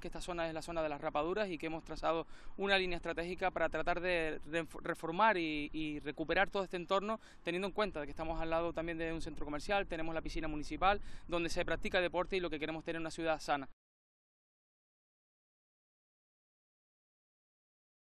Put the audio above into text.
que esta zona es la zona de las rapaduras y que hemos trazado una línea estratégica para tratar de reformar y, recuperar todo este entorno, teniendo en cuenta que estamos al lado también de un centro comercial, tenemos la piscina municipal, donde se practica deporte y lo que queremos tener una ciudad sana.